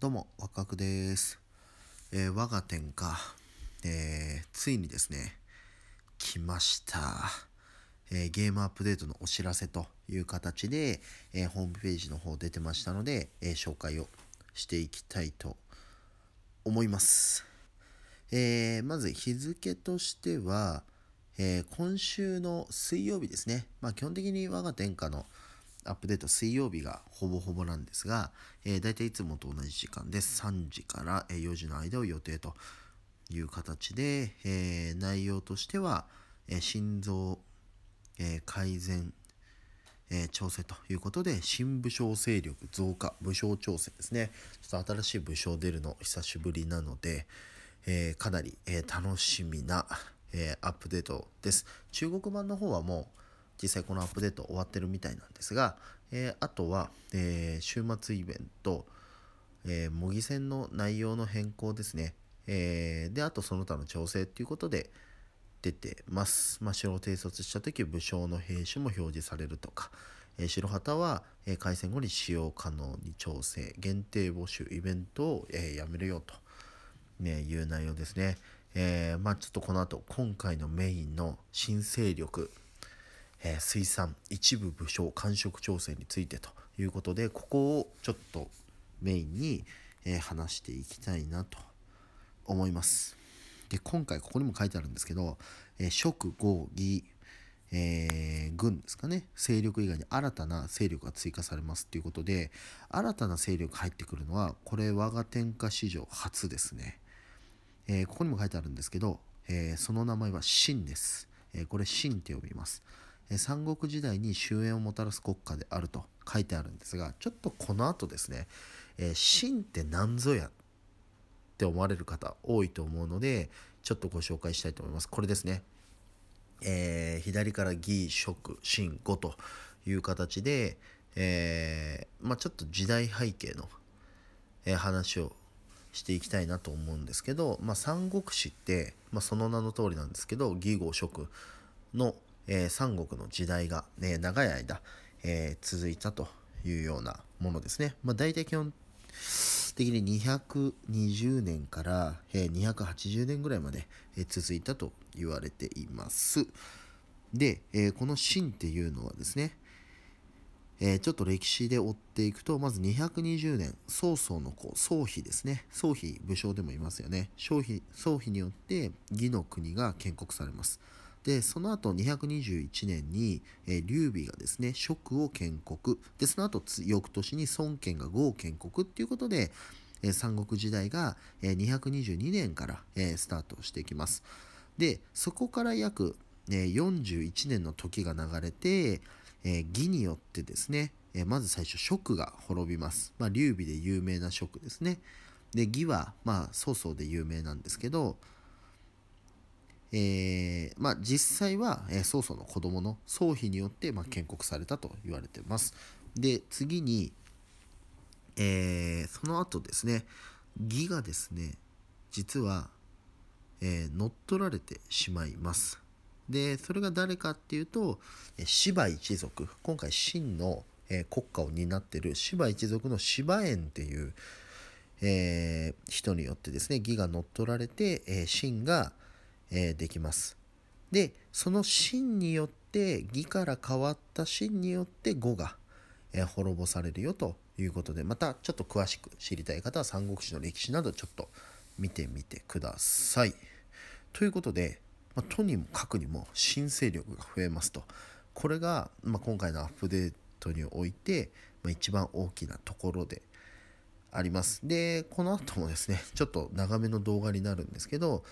どうも、ワクワクです。えー、我が天下、えー、ついにですね、来ました。えー、ゲームアップデートのお知らせという形で、えホームページの方出てましたので、え紹介をしていきたいと思います。えまず日付としては、え今週の水曜日ですね。まあ基本的に我が天下の、アップデート水曜日がほぼほぼなんですが、えー、大体いつもと同じ時間で3時から4時の間を予定という形で、えー、内容としては、え心臓、え改善、え調整ということで、新武将勢力増加、武将調整ですね。ちょっと新しい武将出るの久しぶりなので、えー、かなり、え楽しみな、えアップデートです。中国版の方はもう、実際このアップデート終わってるみたいなんですが、えー、あとは、えー、週末イベント、えー、模擬戦の内容の変更ですね、えー、であとその他の調整ということで出てます、まあ、城を偵察した時武将の兵士も表示されるとか、えー、白旗は、えー、開戦後に使用可能に調整限定募集イベントを、えー、やめるよと、ね、いう内容ですね、えー、まあちょっとこの後今回のメインの新勢力えー、水産一部武将官職調整についてということでここをちょっとメインに、えー、話していきたいなと思います。で今回ここにも書いてあるんですけど「えー、職合議」えー、軍ですかね勢力以外に新たな勢力が追加されますということで新たな勢力入ってくるのはこれ我が天下史上初ですね、えー、ここにも書いてあるんですけど、えー、その名前は秦です、えこれ秦って呼びます三国時代に終焉をもたらす国家であると書いてあるんですがちょっとこの後ですね「え秦って何ぞや」って思われる方多いと思うのでちょっとご紹介したいと思います。これですねえー、左から義、職秦、語という形で、えー、まあ、ちょっと時代背景の、えー、話をしていきたいなと思うんですけど、まあ、三国志って、まあ、その名の通りなんですけど義語食の、えー、三国の時代が、ね、長い間、えー、続いたというようなものですね。まあ、大体基本的に220年から、えー、280年ぐらいまで、え続いたと言われています。で、えこの秦っていうのはですね、えー、ちょっと歴史で追っていくと、まず220年、曹操の子、曹丕ですね。曹丕、武将でもいますよね。曹丕によって、魏の国が建国されます。で、その後221年に、えー、劉備がですね、蜀を建国。で、その後、翌年に孫権が呉を建国っていうことで、えー、三国時代が、えー、222年から、えー、スタートしていきます。で、そこから約、えー、41年の時が流れて、えー、義によってですね、えー、まず最初、蜀が滅びます。まあ、劉備で有名な蜀ですね。で、義は、まあ、曹操で有名なんですけど、えー、まあ、実際は、えー、曹操の子供の曹妃によって、まあ、建国されたと言われてます。で次に、えー、その後ですね義がですね実は、え乗っ取られてしまいます。でそれが誰かっていうと芝一族今回秦の、え国家を担ってる芝一族の芝園っていう、え人によってですね義が乗っ取られて秦、えー、がえー、できます。でその芯によって義から変わった芯によって語が、えー、滅ぼされるよということでまたちょっと詳しく知りたい方は三国志の歴史などちょっと見てみてください。ということで、まあ、とにもかくにも新勢力が増えますとこれが、まあ、今回のアップデートにおいて、まあ、一番大きなところであります。でこの後もですねちょっと長めの動画になるんですけど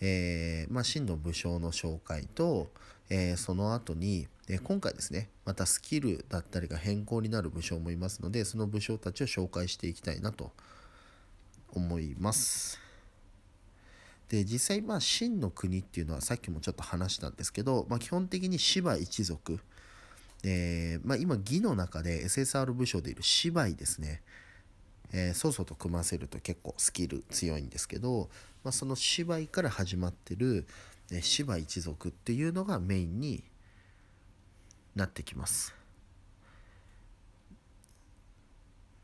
えー、まあ、真の武将の紹介と、えー、その後に、え今回ですね、またスキルだったりが変更になる武将もいますので、その武将たちを紹介していきたいなと思います。で実際まあ真の国っていうのはさっきもちょっと話したんですけど、まあ、基本的に芝一族、えー、まあ、今義の中で SSR 武将でいる芝居ですねえう曹操と組ませると結構スキル強いんですけど、まあ、その芝居から始まってる、え芝一族っていうのがメインになってきます。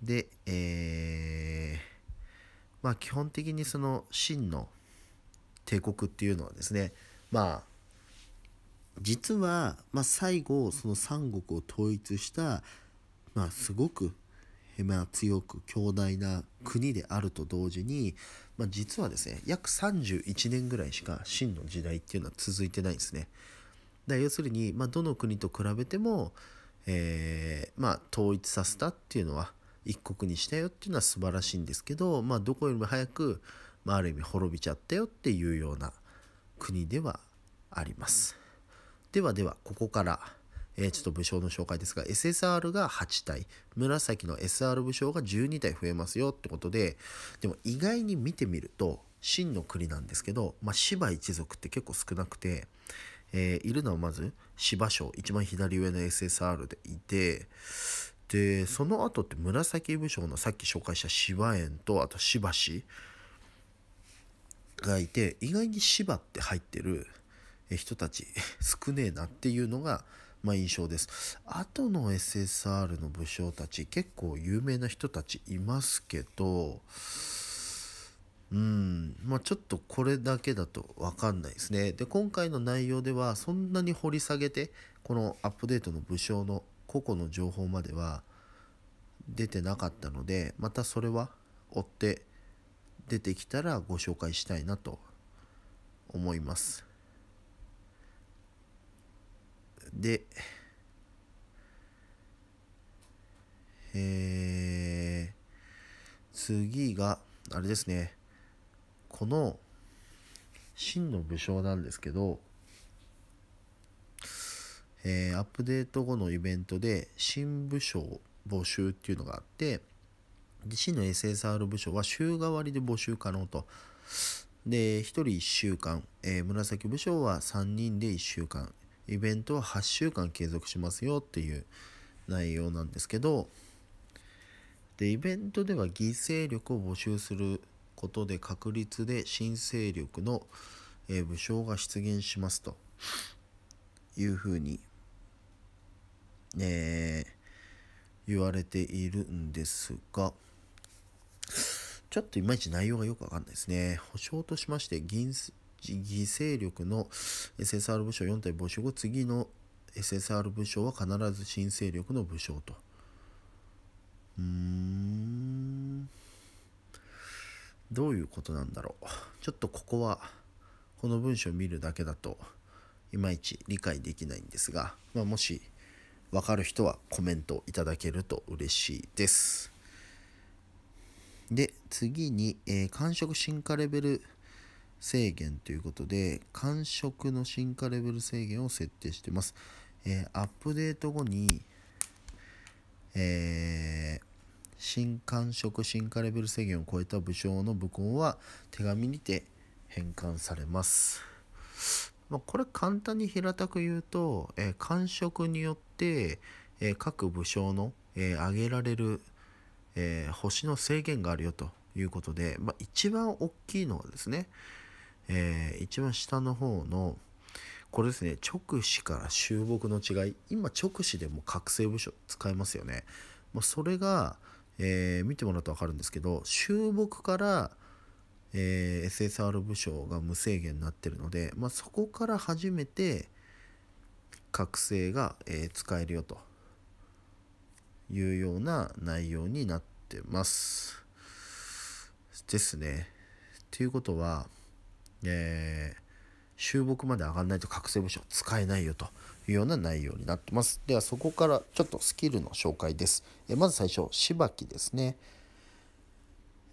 で、えー、まあ基本的にその秦の帝国っていうのはですねまあ実は、まあ、最後その三国を統一した、まあ、すごくまあ、強く強大な国であると同時に、まあ、実はですね約31年ぐらいしか秦の時代っていうのは続いてないんですね。だ要するに、まあ、どの国と比べても、えー、まあ、統一させたっていうのは一国にしたよっていうのは素晴らしいんですけど、まあ、どこよりも早く、まあ、ある意味滅びちゃったよっていうような国ではあります。ではではここからえー、ちょっと武将の紹介ですが、SSR が8体、紫の SR 武将が12体増えますよってことで、でも意外に見てみると、真の国なんですけど、まあ、芝一族って結構少なくて、えー、いるのはまず芝将、一番左上の SSR でいて、で、その後って紫武将のさっき紹介した芝園と、あと芝氏がいて、意外に芝って入ってる人たち少ねえなっていうのが、まあ、印象です。後の SSR の武将たち、結構有名な人たちいますけど、うん、まあ、ちょっとこれだけだとわかんないですね。で、今回の内容ではそんなに掘り下げて、このアップデートの武将の個々の情報までは出てなかったので、またそれは追って出てきたらご紹介したいなと思います。で、えー、次が、あれですね、この、真の武将なんですけど、えー、アップデート後のイベントで、新武将募集っていうのがあって、で真の SSR 武将は週替わりで募集可能と。で、1人1週間、えー、紫武将は3人で1週間、イベントは8週間継続しますよっていう内容なんですけどでイベントでは犠牲力を募集することで確率で新勢力の、え武将が出現しますというふうに、えー、言われているんですがちょっといまいち内容がよくわかんないですね。保証としまして、銀、犠牲力の SSR 部署4体募集後次の SSR 部署は必ず新勢力の武将とうんどういうことなんだろうちょっとここはこの文章を見るだけだといまいち理解できないんですが、まあ、もし分かる人はコメントいただけると嬉しいですで次に、えー、完進化レベル制限ということで、感触の進化レベル制限を設定してます。えー、アップデート後に、えー、新感触進化レベル制限を超えた武将の武功は手紙にて返還されます。まあ、これ簡単に平たく言うと、えー、感触によって、えー、各武将の、えー、上げられる、えー、星の制限があるよということで、まあ、一番大きいのはですね、えー、一番下の方の、これですね、直視から収録の違い。今、直視でも覚醒部署使えますよね。まあ、それが、えー、見てもらうと分かるんですけど、収録から、えー、SSR 部署が無制限になってるので、まあ、そこから初めて覚醒が、えー、使えるよというような内容になってます。ですね。ということは、えー、収録まで上がらないと覚醒武将使えないよというような内容になってます。ではそこからちょっとスキルの紹介です。えー、まず最初、しばきですね。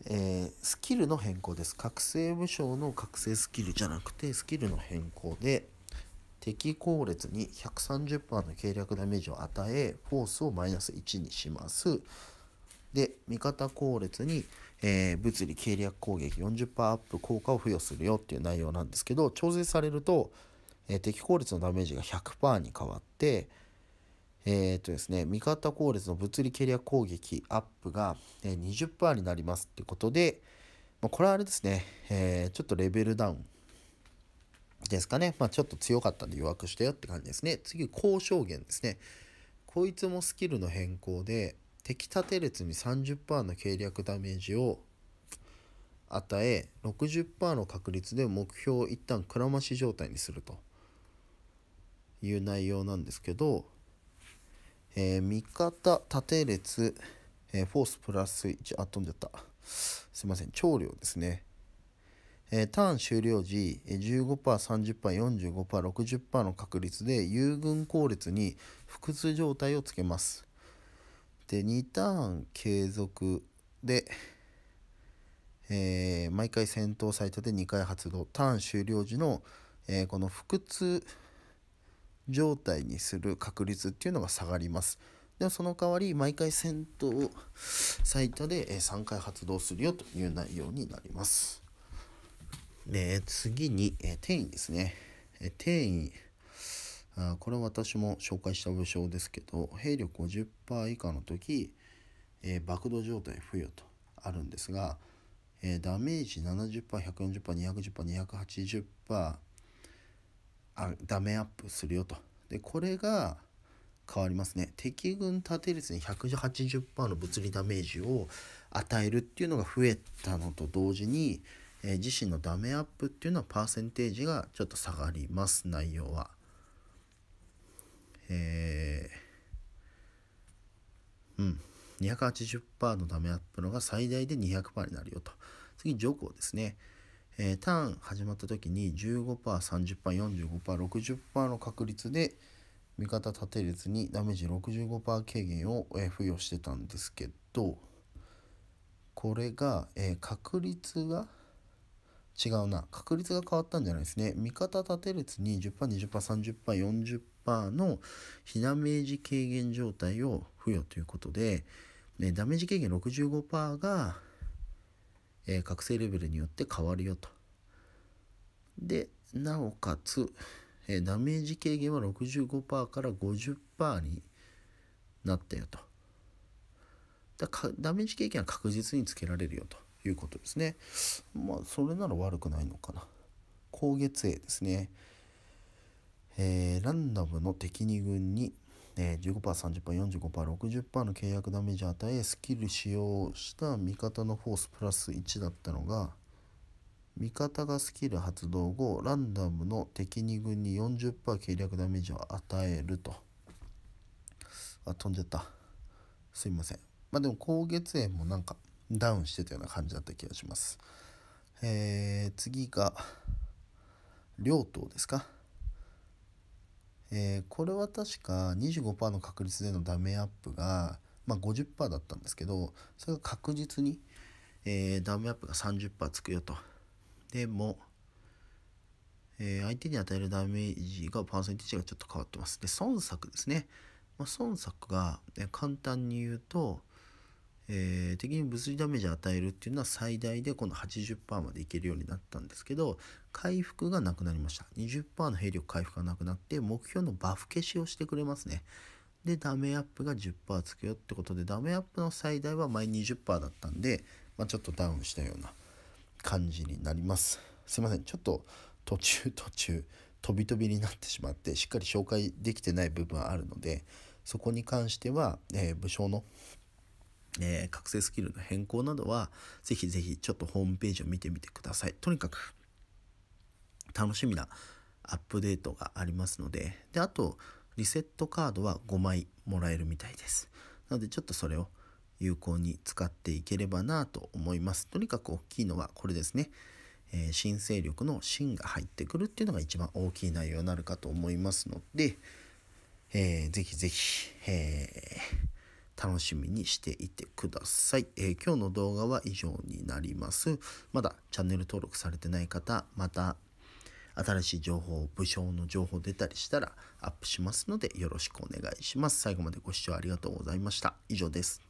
えー、スキルの変更です。覚醒武将の覚醒スキルじゃなくて、スキルの変更で、敵後列に130%の計略ダメージを与え、フォースをマイナス1にします。で、味方後列にえー、物理計略攻撃40%アップ効果を付与するよっていう内容なんですけど調整されると、えー、敵効率のダメージが100%に変わってえー、っとですね味方効率の物理計略攻撃アップが、え20%になりますってことで、まあ、これはあれですね、えちょっとレベルダウンですかね、まあ、ちょっと強かったんで弱くしたよって感じですね次高証言ですねこいつもスキルの変更で敵縦列に30%の計略ダメージを与え60%の確率で目標を一旦くらまし状態にするという内容なんですけど、えー、味方縦列、えー、フォースプラス1あ飛んじゃったすいません長量ですね、えー、ターン終了時 15%30%45%60% の確率で友軍後列に複数状態をつけますして2ターン継続で、えー、毎回戦闘サイトで2回発動ターン終了時の、えー、この腹痛状態にする確率っていうのが下がりますでは、その代わり毎回戦闘サイトで3回発動するよという内容になりますで次に、えー、転移ですね、え転移あこれは私も紹介した武将ですけど兵力50%以下の時、えー、爆土状態付与とあるんですが、えー、ダメージ 70%140%210%280% あダメアップするよとでこれが変わりますね敵軍盾率に180%の物理ダメージを与えるっていうのが増えたのと同時に、えー、自身のダメアップっていうのはパーセンテージがちょっと下がります内容は。えー、うん、280%のダメアップのが最大で200%になるよと。次、徐行ですね。えー、ターン始まった時に 15%30%45%60% の確率で味方縦列にダメージ65%軽減を、え付与してたんですけどこれが、えー、確率が違うな。確率が変わったんじゃないですね。味方立て率に10%、20%、30%、40%の非ダメージ軽減状態を付与ということで、ね、ダメージ軽減65%が、えー、覚醒レベルによって変わるよと。で、なおかつ、えー、ダメージ軽減は65%から50%になったよと。だダメージ軽減は確実につけられるよと。いうことですねまあそれなら悪くないのかな高月英ですねえー、ランダムの敵2軍に、えー、15%、30%、45%、60%の契約ダメージを与えスキル使用した味方のフォースプラス1だったのが味方がスキル発動後ランダムの敵2軍に40%計略ダメージを与えるとあ飛んじゃったすいませんまあでも高月炎もなんかダウンしてたような感じだった気がします。えー、次が、両党ですか。えー、これは確か25%の確率でのダメアップが、まあ、50%だったんですけど、それが確実に、えー、ダメアップが30%つくよと。でも、えー、相手に与えるダメージがパーセンテージがちょっと変わってます。で、損作ですね。まあ、損作が、ね、簡単に言うと、えー、敵に物理ダメージを与えるっていうのは最大でこの80%までいけるようになったんですけど回復がなくなりました20%の兵力回復がなくなって目標のバフ消しをしてくれますねでダメアップが10%つくよってことでダメアップの最大は前20%だったんで、まあ、ちょっとダウンしたような感じになりますすいませんちょっと途中途中飛び飛びになってしまってしっかり紹介できてない部分はあるのでそこに関しては、えー、武将のえー、覚醒スキルの変更などは、ぜひぜひちょっとホームページを見てみてください。とにかく、楽しみなアップデートがありますので、で、あと、リセットカードは5枚もらえるみたいです。なので、ちょっとそれを有効に使っていければなと思います。とにかく大きいのはこれですね。えー、新勢力の芯が入ってくるっていうのが一番大きい内容になるかと思いますので、えー、ぜひぜひ、えー楽しみにしていてください、えー、今日の動画は以上になります。まだチャンネル登録されてない方、また新しい情報、武将の情報出たりしたらアップしますのでよろしくお願いします。最後までご視聴ありがとうございました。以上です。